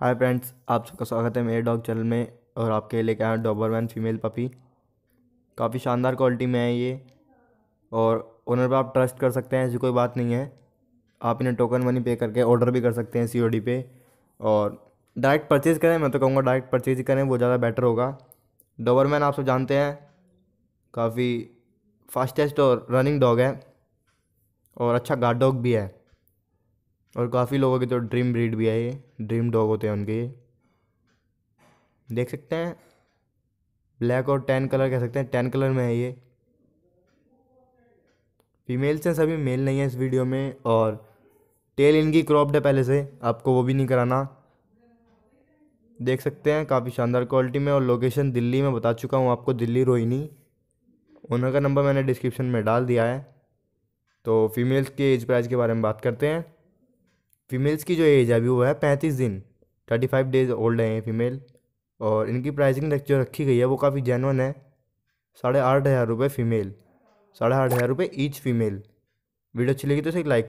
hi friends आप सबका स्वागत है मेरे डॉग चैनल में और आपके लेके आया डॉबरमैन फीमेल पपी काफ़ी शानदार क्वालिटी में है ये और ओनर पर आप ट्रस्ट कर सकते हैं ऐसी कोई बात नहीं है आप इन्हें टोकन मनी पे करके ऑर्डर भी कर सकते हैं सी पे और डायरेक्ट परचेज़ करें मैं तो कहूँगा डायरेक्ट परचेज़ करें वो ज़्यादा बेटर होगा डॉबरमैन आप सब जानते हैं काफ़ी फास्टेस्ट और रनिंग डॉग है और अच्छा गार्ड डॉग भी है और काफ़ी लोगों के तो ड्रीम ब्रीड भी है ये ड्रीम डॉग होते हैं उनके ये देख सकते हैं ब्लैक और टेन कलर कह सकते हैं टेन कलर में है ये फीमेल्स हैं सभी मेल नहीं है इस वीडियो में और टेल इनकी क्रॉप्ड है पहले से आपको वो भी नहीं कराना देख सकते हैं काफ़ी शानदार क्वालिटी में और लोकेशन दिल्ली में बता चुका हूँ आपको दिल्ली रोहिणी ओनर का नंबर मैंने डिस्क्रिप्शन में डाल दिया है तो फीमेल्स के एज प्राइस के बारे में बात करते हैं फीमेल्स की जो एज है अभी वो है पैंतीस दिन थर्टी फाइव डेज ओल्ड हैं फीमेल और इनकी प्राइसिंग जो रखी गई है वो काफ़ी जेनवन है साढ़े आठ हज़ार रुपये फीमेल साढ़े आठ हज़ार रुपये ईच फीमेल वीडियो अच्छी लगी तो इसे लाइक